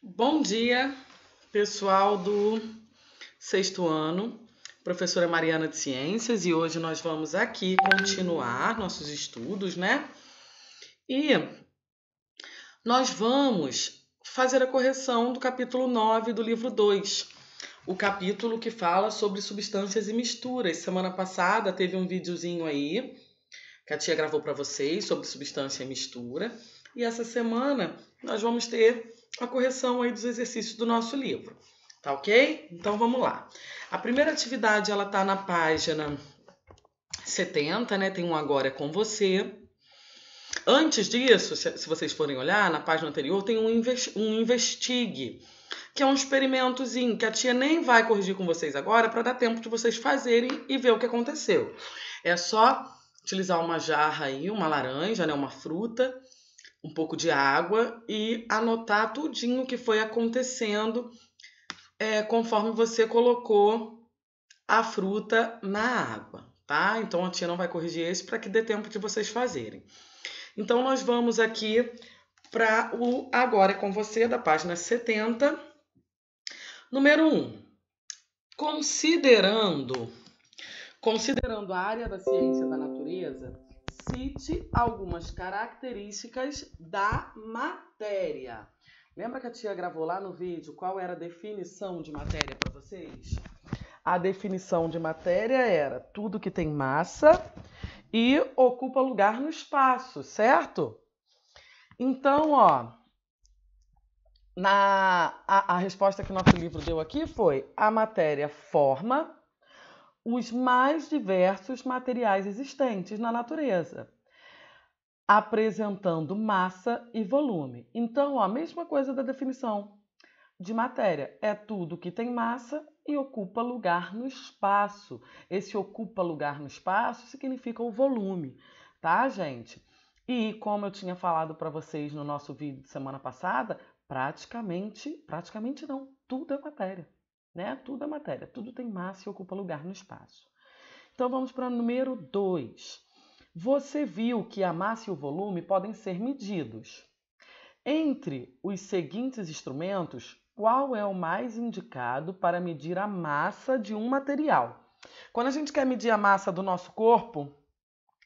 Bom dia, pessoal do sexto ano, professora Mariana de Ciências, e hoje nós vamos aqui continuar nossos estudos, né? E nós vamos fazer a correção do capítulo 9 do livro 2, o capítulo que fala sobre substâncias e misturas. Semana passada teve um videozinho aí que a tia gravou para vocês sobre substância e mistura, e essa semana nós vamos ter a correção aí dos exercícios do nosso livro, tá ok? Então vamos lá. A primeira atividade ela tá na página 70, né? Tem um agora é com você. Antes disso, se vocês forem olhar na página anterior, tem um, um investigue, que é um experimentozinho que a tia nem vai corrigir com vocês agora para dar tempo de vocês fazerem e ver o que aconteceu. É só utilizar uma jarra aí, uma laranja, né, uma fruta, um pouco de água e anotar tudinho que foi acontecendo é, conforme você colocou a fruta na água, tá? Então a tia não vai corrigir esse para que dê tempo de vocês fazerem. Então nós vamos aqui para o Agora é com você, da página 70. Número 1. Um, considerando, considerando a área da ciência da natureza, cite algumas características da matéria. Lembra que a tia gravou lá no vídeo qual era a definição de matéria para vocês? A definição de matéria era tudo que tem massa e ocupa lugar no espaço, certo? Então, ó, na, a, a resposta que nosso livro deu aqui foi a matéria forma os mais diversos materiais existentes na natureza, apresentando massa e volume. Então, ó, a mesma coisa da definição de matéria: é tudo que tem massa e ocupa lugar no espaço. Esse ocupa lugar no espaço significa o volume, tá, gente? E como eu tinha falado para vocês no nosso vídeo de semana passada, praticamente, praticamente não, tudo é matéria. Né? Tudo é matéria, tudo tem massa e ocupa lugar no espaço. Então vamos para o número 2. Você viu que a massa e o volume podem ser medidos. Entre os seguintes instrumentos, qual é o mais indicado para medir a massa de um material? Quando a gente quer medir a massa do nosso corpo,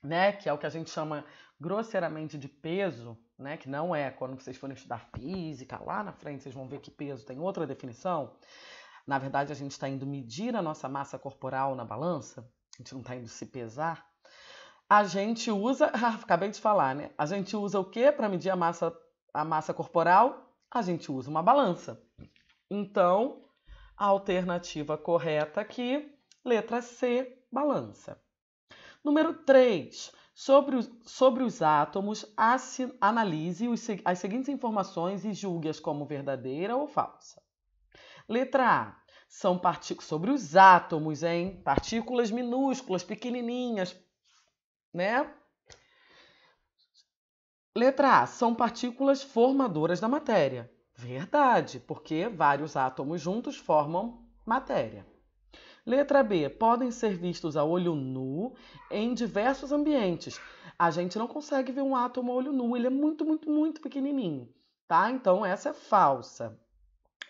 né, que é o que a gente chama grosseiramente de peso, né, que não é quando vocês forem estudar física, lá na frente vocês vão ver que peso tem outra definição. Na verdade, a gente está indo medir a nossa massa corporal na balança, a gente não está indo se pesar. A gente usa, ah, acabei de falar, né? A gente usa o que para medir a massa, a massa corporal? A gente usa uma balança. Então, a alternativa correta aqui, letra C, balança. Número 3. Sobre os, sobre os átomos, analise os, as seguintes informações e julgue-as como verdadeira ou falsa. Letra A. São partículas sobre os átomos, hein? Partículas minúsculas, pequenininhas, né? Letra A. São partículas formadoras da matéria. Verdade, porque vários átomos juntos formam matéria. Letra B. Podem ser vistos a olho nu em diversos ambientes. A gente não consegue ver um átomo a olho nu, ele é muito, muito, muito pequenininho, tá? Então essa é falsa.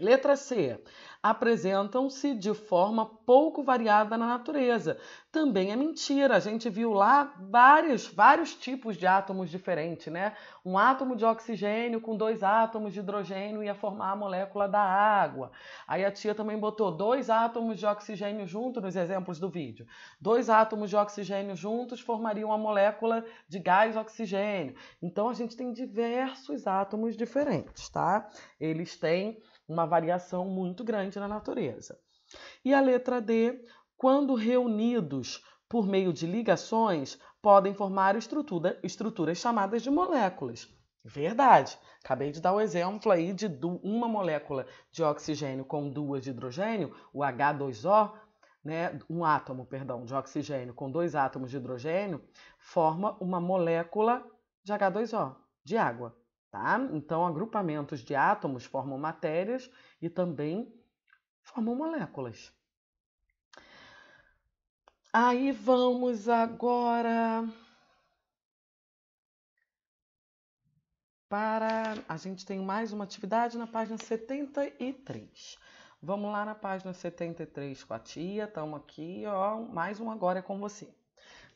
Letra C. Apresentam-se de forma pouco variada na natureza. Também é mentira. A gente viu lá vários, vários tipos de átomos diferentes, né? Um átomo de oxigênio com dois átomos de hidrogênio ia formar a molécula da água. Aí a tia também botou dois átomos de oxigênio juntos nos exemplos do vídeo. Dois átomos de oxigênio juntos formariam a molécula de gás oxigênio. Então a gente tem diversos átomos diferentes, tá? Eles têm uma variação muito grande na natureza. E a letra D, quando reunidos por meio de ligações, podem formar estrutura, estruturas chamadas de moléculas. Verdade. Acabei de dar o exemplo aí de uma molécula de oxigênio com duas de hidrogênio, o H2O, né, um átomo, perdão, de oxigênio com dois átomos de hidrogênio, forma uma molécula de H2O, de água. Tá? Então, agrupamentos de átomos formam matérias e também formam moléculas. Aí vamos agora para. A gente tem mais uma atividade na página 73. Vamos lá na página 73 com a tia. Estamos aqui, ó. Mais um agora é com você.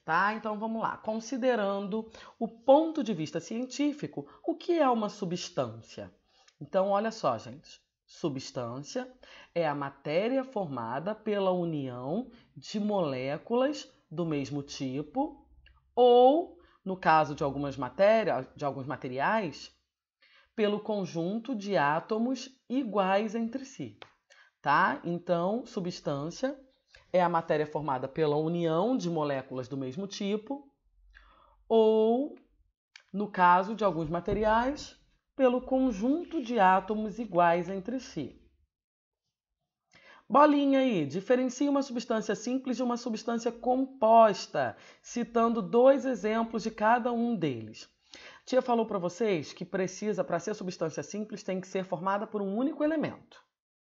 Tá? Então vamos lá. Considerando o ponto de vista científico, o que é uma substância? Então, olha só, gente. Substância é a matéria formada pela união de moléculas do mesmo tipo ou, no caso de algumas matérias, de alguns materiais, pelo conjunto de átomos iguais entre si, tá? Então, substância é a matéria formada pela união de moléculas do mesmo tipo, ou, no caso de alguns materiais, pelo conjunto de átomos iguais entre si. Bolinha aí, diferencia uma substância simples de uma substância composta, citando dois exemplos de cada um deles. Tia falou para vocês que precisa, para ser substância simples, tem que ser formada por um único elemento,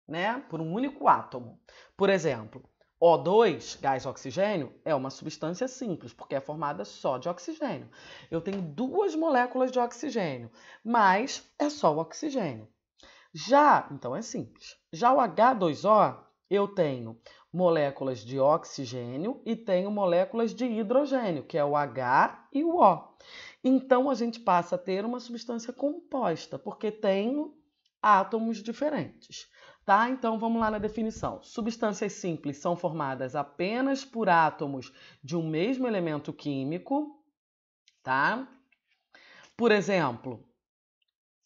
né? Por um único átomo. Por exemplo, o2, gás oxigênio, é uma substância simples, porque é formada só de oxigênio. Eu tenho duas moléculas de oxigênio, mas é só o oxigênio. Já, então é simples. Já o H2O, eu tenho moléculas de oxigênio e tenho moléculas de hidrogênio, que é o H e o O. Então a gente passa a ter uma substância composta, porque tem átomos diferentes. Tá? Então vamos lá na definição. Substâncias simples são formadas apenas por átomos de um mesmo elemento químico, tá? Por exemplo,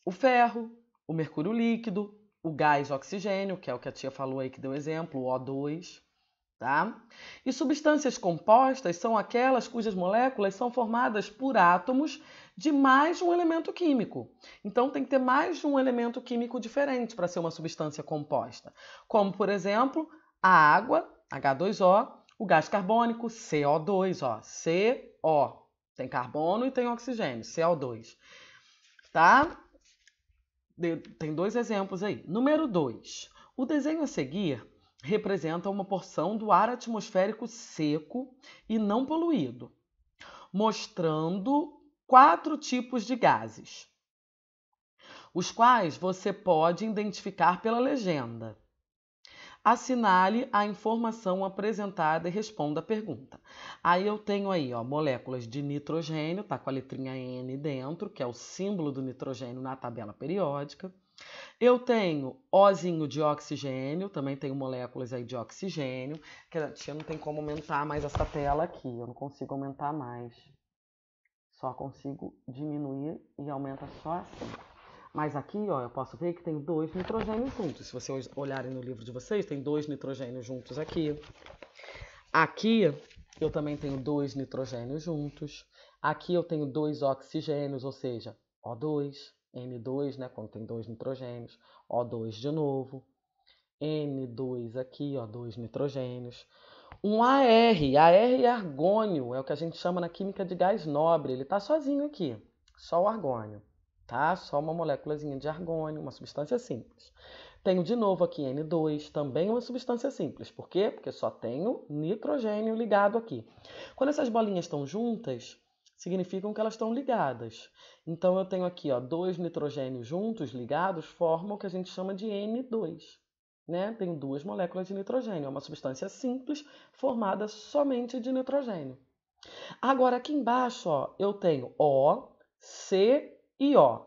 o ferro, o mercúrio líquido, o gás oxigênio, que é o que a tia falou aí que deu exemplo, o O2, tá? E substâncias compostas são aquelas cujas moléculas são formadas por átomos de mais de um elemento químico. Então tem que ter mais de um elemento químico diferente para ser uma substância composta, como por exemplo a água, H2O, o gás carbônico, CO2, ó, CO. Tem carbono e tem oxigênio, CO2. Tá? tem dois exemplos aí. Número 2. O desenho a seguir representa uma porção do ar atmosférico seco e não poluído, mostrando quatro tipos de gases, os quais você pode identificar pela legenda. Assinale a informação apresentada e responda a pergunta. Aí eu tenho aí, ó, moléculas de nitrogênio, tá com a letrinha N dentro, que é o símbolo do nitrogênio na tabela periódica. Eu tenho ozinho de oxigênio, também tenho moléculas aí de oxigênio. Que, né, tia, não tem como aumentar mais essa tela aqui, eu não consigo aumentar mais. Só consigo diminuir e aumenta só assim. Mas aqui, ó, eu posso ver que tem dois nitrogênios juntos. Se vocês olharem no livro de vocês, tem dois nitrogênios juntos aqui. Aqui eu também tenho dois nitrogênios juntos. Aqui eu tenho dois oxigênios, ou seja, O2, N2, né, quando tem dois nitrogênios, O2 de novo, N2 aqui, ó, dois nitrogênios. Um AR, AR é argônio, é o que a gente chama na química de gás nobre. Ele está sozinho aqui, só o argônio, tá? Só uma moléculazinha de argônio, uma substância simples. Tenho de novo aqui N2, também uma substância simples. Por quê? Porque só tenho nitrogênio ligado aqui. Quando essas bolinhas estão juntas, significam que elas estão ligadas. Então eu tenho aqui, ó, dois nitrogênios juntos, ligados, formam o que a gente chama de N2 né, tem duas moléculas de nitrogênio. É uma substância simples formada somente de nitrogênio. Agora, aqui embaixo, ó, eu tenho O, C e O.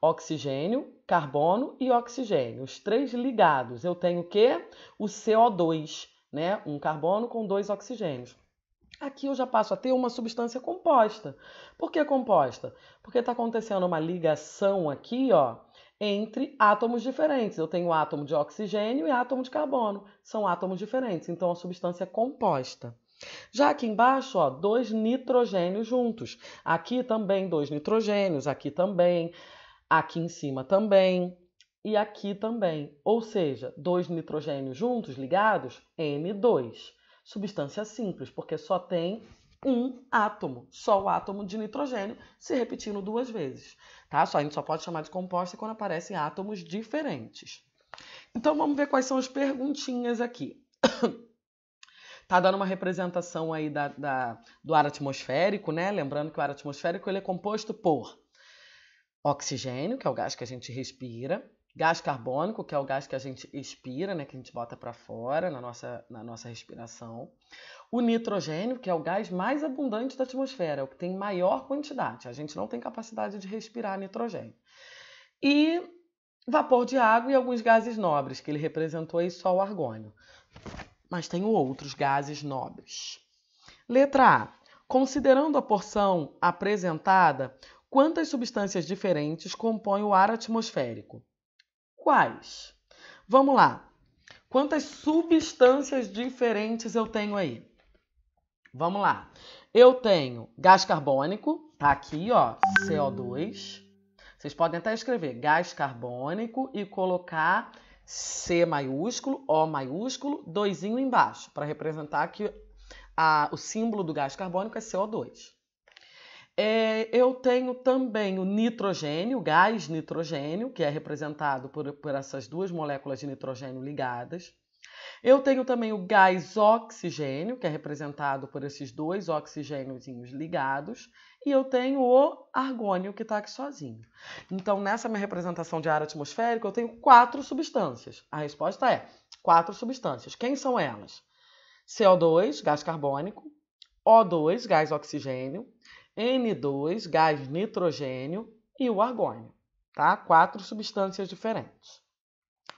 Oxigênio, carbono e oxigênio. Os três ligados. Eu tenho o quê? O CO2, né? Um carbono com dois oxigênios. Aqui eu já passo a ter uma substância composta. Por que composta? Porque está acontecendo uma ligação aqui, ó, entre átomos diferentes. Eu tenho átomo de oxigênio e átomo de carbono. São átomos diferentes, então a substância é composta. Já aqui embaixo, ó, dois nitrogênios juntos. Aqui também dois nitrogênios, aqui também, aqui em cima também e aqui também. Ou seja, dois nitrogênios juntos, ligados, N2. Substância simples, porque só tem um átomo, só o átomo de nitrogênio se repetindo duas vezes, tá? Só a gente só pode chamar de composta quando aparecem átomos diferentes. Então vamos ver quais são as perguntinhas aqui. tá dando uma representação aí da, da, do ar atmosférico, né? Lembrando que o ar atmosférico ele é composto por oxigênio, que é o gás que a gente respira, gás carbônico, que é o gás que a gente expira, né, que a gente bota para fora na nossa, na nossa respiração. O nitrogênio, que é o gás mais abundante da atmosfera, é o que tem maior quantidade. A gente não tem capacidade de respirar nitrogênio. E vapor de água e alguns gases nobres, que ele representou aí só o argônio. Mas tem outros gases nobres. Letra A. Considerando a porção apresentada, quantas substâncias diferentes compõem o ar atmosférico? Quais? Vamos lá. Quantas substâncias diferentes eu tenho aí? Vamos lá. Eu tenho gás carbônico, tá aqui, ó, CO2. Vocês podem até escrever gás carbônico e colocar C maiúsculo, O maiúsculo, doisinho embaixo, para representar que a, o símbolo do gás carbônico é CO2. É, eu tenho também o nitrogênio, o gás nitrogênio, que é representado por, por essas duas moléculas de nitrogênio ligadas. Eu tenho também o gás oxigênio, que é representado por esses dois oxigêniozinhos ligados, e eu tenho o argônio, que está aqui sozinho. Então, nessa minha representação de ar atmosférico, eu tenho quatro substâncias. A resposta é quatro substâncias. Quem são elas? CO2, gás carbônico, O2, gás oxigênio, N2, gás nitrogênio e o argônio, tá? Quatro substâncias diferentes.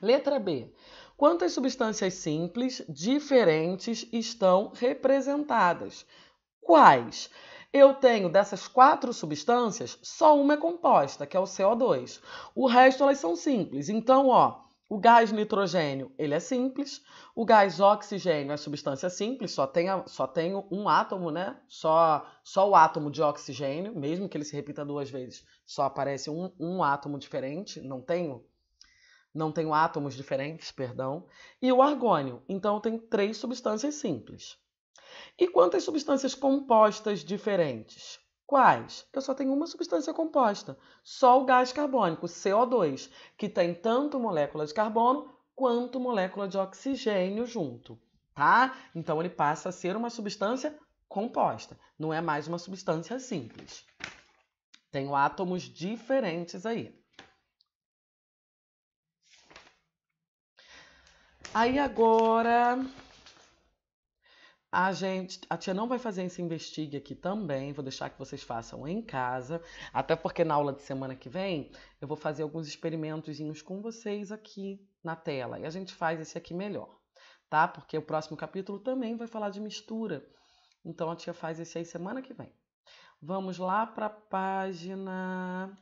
Letra B. Quantas substâncias simples diferentes estão representadas? Quais? Eu tenho dessas quatro substâncias, só uma é composta, que é o CO2. O resto elas são simples. Então, ó, o gás nitrogênio, ele é simples. O gás oxigênio é substância simples, só tem, só tem um átomo, né? Só, só o átomo de oxigênio, mesmo que ele se repita duas vezes, só aparece um, um átomo diferente, não tenho não tenho átomos diferentes, perdão, e o argônio. Então tem três substâncias simples. E quantas substâncias compostas diferentes? Quais? Eu só tenho uma substância composta, só o gás carbônico, CO2, que tem tanto molécula de carbono quanto molécula de oxigênio junto, tá? Então ele passa a ser uma substância composta, não é mais uma substância simples. Tenho átomos diferentes aí. Aí agora a gente, a tia não vai fazer esse investigue aqui também, vou deixar que vocês façam em casa, até porque na aula de semana que vem eu vou fazer alguns experimentozinhos com vocês aqui na tela e a gente faz esse aqui melhor, tá? Porque o próximo capítulo também vai falar de mistura. Então a tia faz esse aí semana que vem. Vamos lá para a página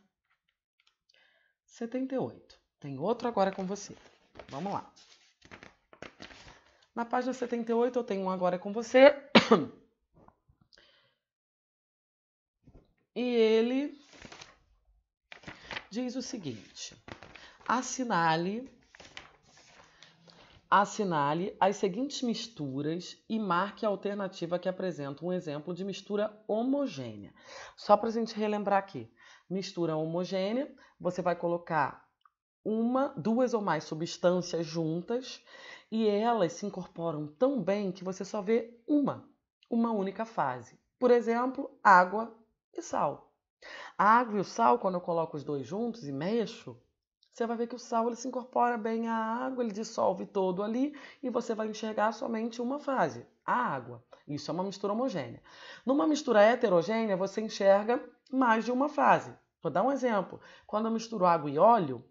78. Tem outro agora com você. Vamos lá. Na página 78 eu tenho um agora com você. E ele diz o seguinte: assinale assinale as seguintes misturas e marque a alternativa que apresenta um exemplo de mistura homogênea. Só para a gente relembrar aqui, mistura homogênea, você vai colocar uma, duas ou mais substâncias juntas e elas se incorporam tão bem que você só vê uma, uma única fase. Por exemplo, água e sal. A água e o sal, quando eu coloco os dois juntos e mexo, você vai ver que o sal ele se incorpora bem à água, ele dissolve todo ali e você vai enxergar somente uma fase, a água. Isso é uma mistura homogênea. Numa mistura heterogênea, você enxerga mais de uma fase. Vou dar um exemplo. Quando eu misturo água e óleo,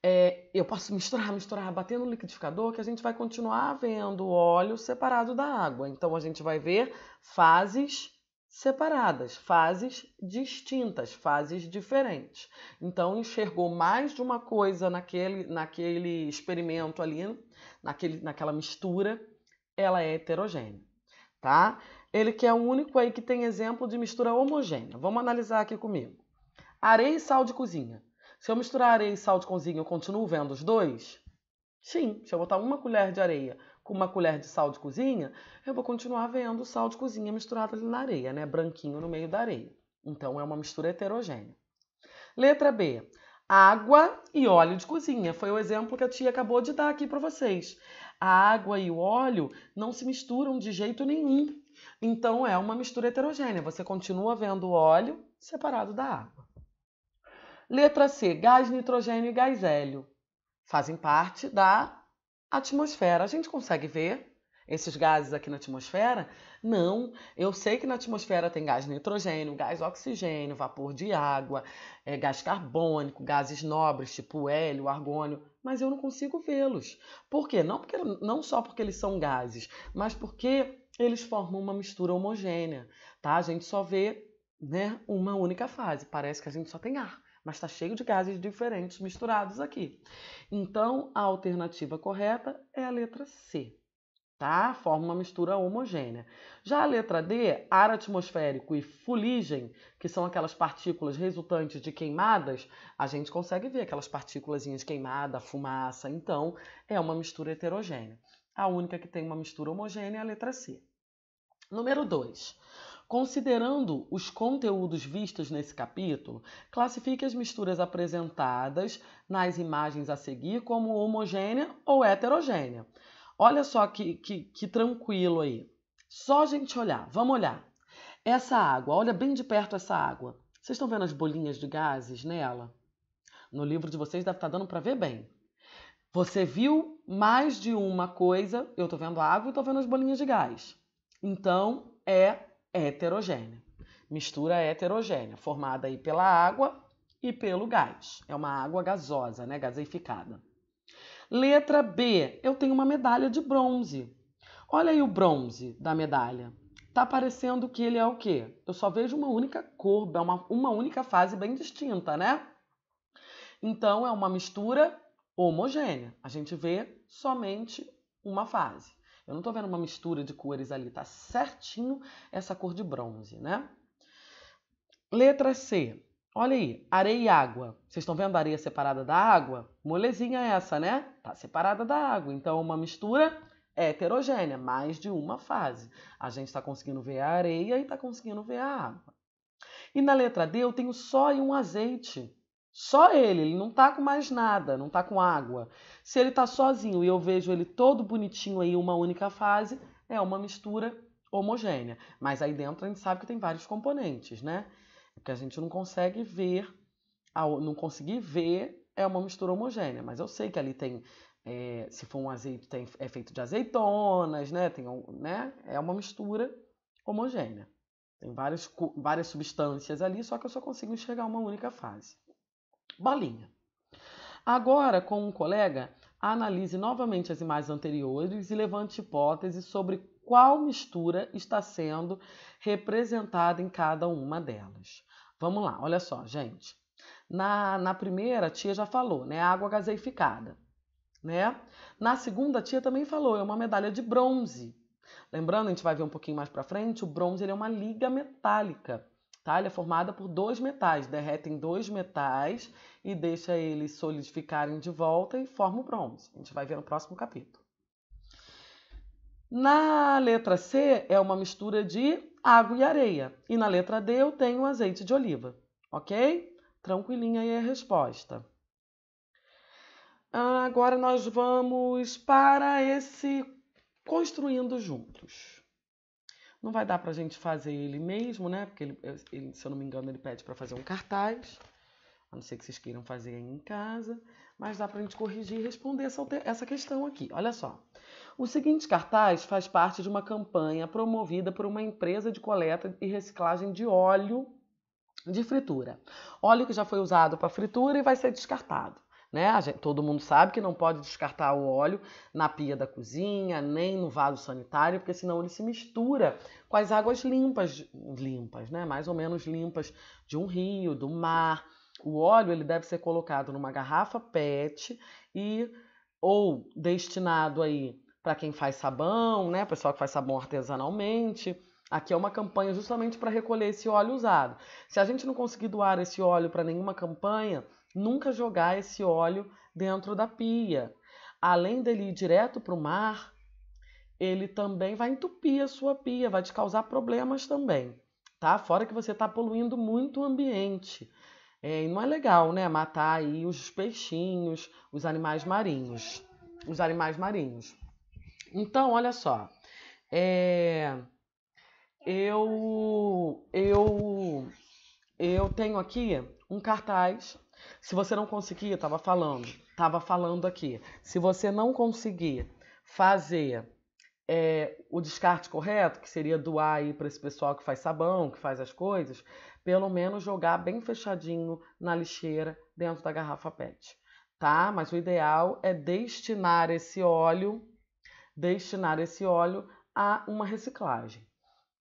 é, eu posso misturar, misturar, bater no liquidificador, que a gente vai continuar vendo o óleo separado da água. Então, a gente vai ver fases separadas, fases distintas, fases diferentes. Então, enxergou mais de uma coisa naquele, naquele experimento ali, naquele, naquela mistura, ela é heterogênea, tá? Ele que é o único aí que tem exemplo de mistura homogênea. Vamos analisar aqui comigo. Areia e sal de cozinha. Se eu misturar areia e sal de cozinha, eu continuo vendo os dois? Sim, se eu botar uma colher de areia com uma colher de sal de cozinha, eu vou continuar vendo o sal de cozinha misturado ali na areia, né? Branquinho no meio da areia. Então é uma mistura heterogênea. Letra B. Água e óleo de cozinha. Foi o exemplo que a tia acabou de dar aqui para vocês. A água e o óleo não se misturam de jeito nenhum. Então é uma mistura heterogênea. Você continua vendo o óleo separado da água. Letra C, gás nitrogênio e gás hélio fazem parte da atmosfera. A gente consegue ver esses gases aqui na atmosfera? Não, eu sei que na atmosfera tem gás nitrogênio, gás oxigênio, vapor de água, é, gás carbônico, gases nobres tipo hélio, argônio, mas eu não consigo vê-los. Por quê? Não, porque, não só porque eles são gases, mas porque eles formam uma mistura homogênea, tá? A gente só vê né, uma única fase, parece que a gente só tem ar mas está cheio de gases diferentes misturados aqui. Então, a alternativa correta é a letra C, tá? Forma uma mistura homogênea. Já a letra D, ar atmosférico e fuligem, que são aquelas partículas resultantes de queimadas, a gente consegue ver aquelas partículas queimadas, fumaça, então é uma mistura heterogênea. A única que tem uma mistura homogênea é a letra C. Número 2. Considerando os conteúdos vistos nesse capítulo, classifique as misturas apresentadas nas imagens a seguir como homogênea ou heterogênea. Olha só que, que, que tranquilo aí. Só a gente olhar, vamos olhar. Essa água, olha bem de perto essa água. Vocês estão vendo as bolinhas de gases nela? No livro de vocês deve estar tá dando para ver bem. Você viu mais de uma coisa, eu estou vendo a água e estou vendo as bolinhas de gás. Então, é heterogênea. Mistura heterogênea, formada aí pela água e pelo gás. É uma água gasosa, né, gaseificada. Letra B, eu tenho uma medalha de bronze. Olha aí o bronze da medalha. Tá parecendo que ele é o quê? Eu só vejo uma única cor, é uma, uma única fase bem distinta, né? Então é uma mistura homogênea. A gente vê somente uma fase. Eu não estou vendo uma mistura de cores ali, tá certinho essa cor de bronze, né? Letra C. Olha aí, areia e água. Vocês estão vendo a areia separada da água? Molezinha essa, né? Tá separada da água. Então, uma mistura heterogênea, mais de uma fase. A gente está conseguindo ver a areia e está conseguindo ver a água. E na letra D eu tenho só e um azeite. Só ele, ele não tá com mais nada, não tá com água. Se ele tá sozinho e eu vejo ele todo bonitinho aí, uma única fase, é uma mistura homogênea. Mas aí dentro a gente sabe que tem vários componentes, né? Porque a gente não consegue ver, não conseguir ver é uma mistura homogênea. Mas eu sei que ali tem, é, se for um azeite, tem, é feito de azeitonas, né? Tem, né? É uma mistura homogênea. Tem várias, várias substâncias ali, só que eu só consigo enxergar uma única fase bolinha. Agora, com um colega, analise novamente as imagens anteriores e levante hipóteses sobre qual mistura está sendo representada em cada uma delas. Vamos lá, olha só, gente. Na, na primeira, a tia já falou, né? Água gaseificada, né? Na segunda, a tia também falou, é uma medalha de bronze. Lembrando, a gente vai ver um pouquinho mais para frente, o bronze ele é uma liga metálica. Tá? Ele é formada por dois metais, derretem dois metais e deixa eles solidificarem de volta e forma o bronze. A gente vai ver no próximo capítulo. Na letra C é uma mistura de água e areia. E na letra D eu tenho azeite de oliva, ok? Tranquilinha aí a resposta. Ah, agora nós vamos para esse construindo juntos. Não vai dar para a gente fazer ele mesmo, né? Porque, ele, ele, se eu não me engano, ele pede para fazer um cartaz. A não ser que vocês queiram fazer aí em casa. Mas dá para a gente corrigir e responder essa, essa questão aqui. Olha só. O seguinte cartaz faz parte de uma campanha promovida por uma empresa de coleta e reciclagem de óleo de fritura. Óleo que já foi usado para fritura e vai ser descartado. Né? Gente, todo mundo sabe que não pode descartar o óleo na pia da cozinha, nem no vaso sanitário, porque senão ele se mistura com as águas limpas, limpas, né? Mais ou menos limpas de um rio, do mar. O óleo ele deve ser colocado numa garrafa PET e ou destinado aí para quem faz sabão, né? Pessoal que faz sabão artesanalmente. Aqui é uma campanha justamente para recolher esse óleo usado. Se a gente não conseguir doar esse óleo para nenhuma campanha, nunca jogar esse óleo dentro da pia. Além dele ir direto para o mar, ele também vai entupir a sua pia, vai te causar problemas também, tá? Fora que você está poluindo muito o ambiente. É, e não é legal, né? Matar aí os peixinhos, os animais marinhos. Os animais marinhos. Então, olha só. É, eu, eu, eu tenho aqui um cartaz se você não conseguir, tava falando, tava falando aqui. Se você não conseguir fazer é, o descarte correto, que seria doar aí para esse pessoal que faz sabão, que faz as coisas, pelo menos jogar bem fechadinho na lixeira dentro da garrafa PET, tá? Mas o ideal é destinar esse óleo, destinar esse óleo a uma reciclagem,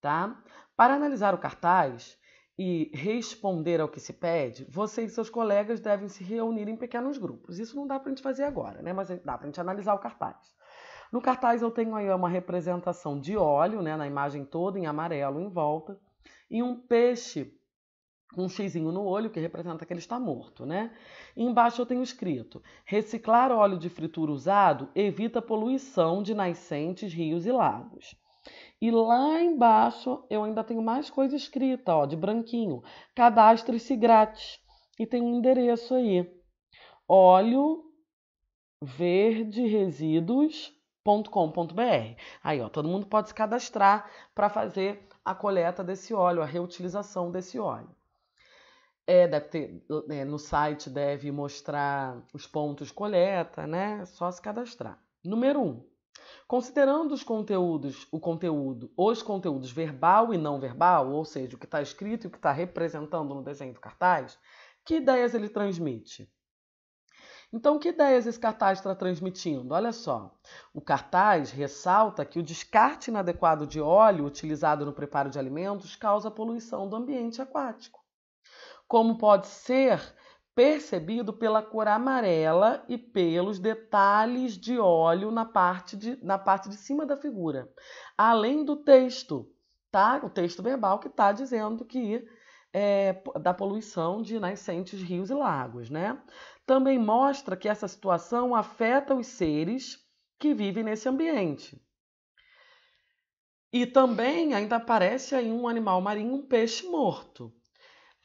tá? Para analisar o cartaz, e responder ao que se pede, você e seus colegas devem se reunir em pequenos grupos. Isso não dá para a gente fazer agora, né? mas dá para a gente analisar o cartaz. No cartaz eu tenho aí uma representação de óleo, né, na imagem toda, em amarelo em volta, e um peixe com um xizinho no olho, que representa que ele está morto, né? E embaixo eu tenho escrito: reciclar óleo de fritura usado evita poluição de nascentes, rios e lagos. E lá embaixo eu ainda tenho mais coisa escrita, ó, de branquinho. Cadastre-se grátis. E tem um endereço aí. Óleo verde Aí, ó, todo mundo pode se cadastrar para fazer a coleta desse óleo, a reutilização desse óleo. É, deve ter, é, no site deve mostrar os pontos de coleta, né? É só se cadastrar. Número 1. Um, Considerando os conteúdos, o conteúdo, os conteúdos verbal e não verbal, ou seja, o que está escrito e o que está representando no desenho do cartaz, que ideias ele transmite? Então, que ideias esse cartaz está transmitindo? Olha só, o cartaz ressalta que o descarte inadequado de óleo utilizado no preparo de alimentos causa poluição do ambiente aquático. Como pode ser percebido pela cor amarela e pelos detalhes de óleo na parte de, na parte de cima da figura. Além do texto, tá? O texto verbal que está dizendo que é, da poluição de nascentes, rios e lagos, né? Também mostra que essa situação afeta os seres que vivem nesse ambiente. E também ainda aparece aí um animal marinho, um peixe morto.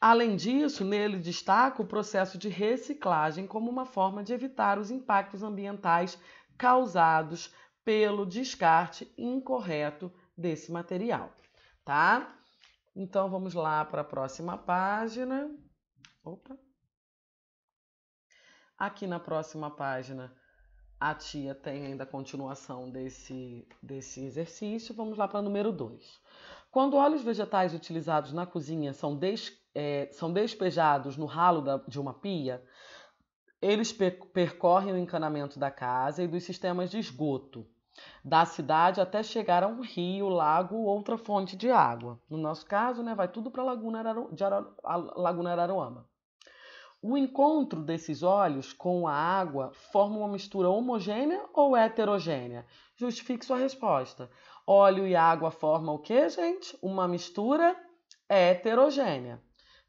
Além disso, nele destaca o processo de reciclagem como uma forma de evitar os impactos ambientais causados pelo descarte incorreto desse material, tá? Então vamos lá para a próxima página. Opa. Aqui na próxima página, a tia tem ainda a continuação desse, desse exercício. Vamos lá para o número 2. Quando óleos vegetais utilizados na cozinha são descartados, é, são despejados no ralo da, de uma pia, eles percorrem o encanamento da casa e dos sistemas de esgoto da cidade até chegar a um rio, lago ou outra fonte de água. No nosso caso, né, vai tudo para a Laguna, Laguna Araruama. O encontro desses óleos com a água forma uma mistura homogênea ou heterogênea? Justifique sua resposta. Óleo e água formam o que, gente? Uma mistura heterogênea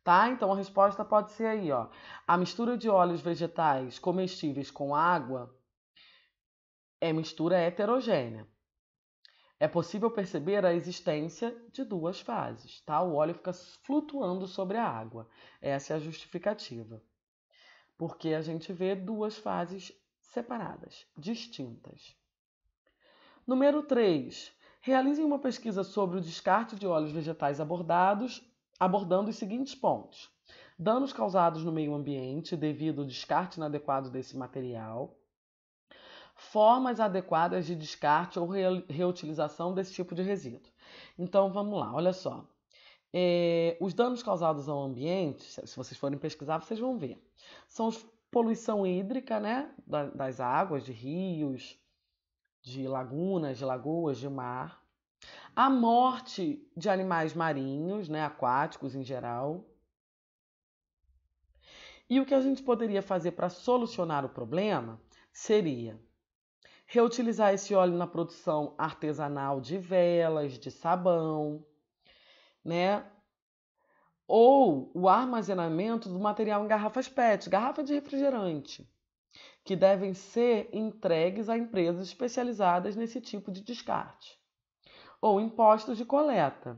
tá? Então a resposta pode ser aí, ó. A mistura de óleos vegetais comestíveis com água é mistura heterogênea. É possível perceber a existência de duas fases, tá? O óleo fica flutuando sobre a água. Essa é a justificativa. Porque a gente vê duas fases separadas, distintas. Número 3. Realizem uma pesquisa sobre o descarte de óleos vegetais abordados abordando os seguintes pontos: danos causados no meio ambiente devido ao descarte inadequado desse material, formas adequadas de descarte ou reutilização desse tipo de resíduo. Então vamos lá, olha só. É, os danos causados ao ambiente, se vocês forem pesquisar, vocês vão ver. São poluição hídrica, né? Das águas, de rios, de lagunas, de lagoas, de mar a morte de animais marinhos, né, aquáticos em geral. E o que a gente poderia fazer para solucionar o problema seria reutilizar esse óleo na produção artesanal de velas, de sabão, né? Ou o armazenamento do material em garrafas PET, garrafa de refrigerante, que devem ser entregues a empresas especializadas nesse tipo de descarte ou impostos de coleta,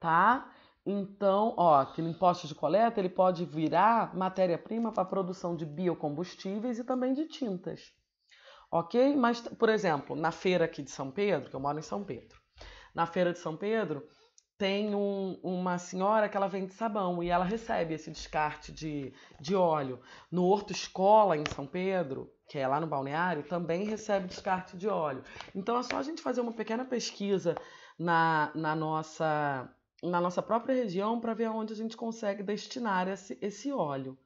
tá? Então, ó, que no imposto de coleta ele pode virar matéria-prima para a produção de biocombustíveis e também de tintas, ok? Mas, por exemplo, na feira aqui de São Pedro, que eu moro em São Pedro, na feira de São Pedro tem um, uma senhora que ela vende sabão e ela recebe esse descarte de, de óleo. No Horto Escola, em São Pedro, que é lá no balneário, também recebe descarte de óleo. Então é só a gente fazer uma pequena pesquisa na, na nossa na nossa própria região para ver onde a gente consegue destinar esse, esse óleo,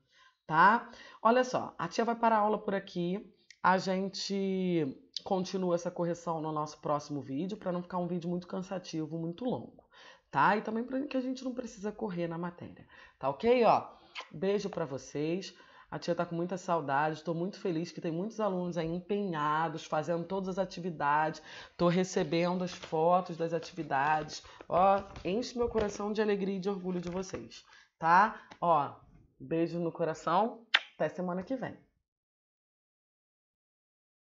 tá? Olha só, a tia vai para a aula por aqui. A gente continua essa correção no nosso próximo vídeo para não ficar um vídeo muito cansativo, muito longo tá? E também para que a gente não precisa correr na matéria, tá ok? Ó, beijo para vocês. A tia tá com muita saudade, estou muito feliz que tem muitos alunos aí empenhados, fazendo todas as atividades, estou recebendo as fotos das atividades. Ó, enche meu coração de alegria e de orgulho de vocês, tá? Ó, beijo no coração, até semana que vem.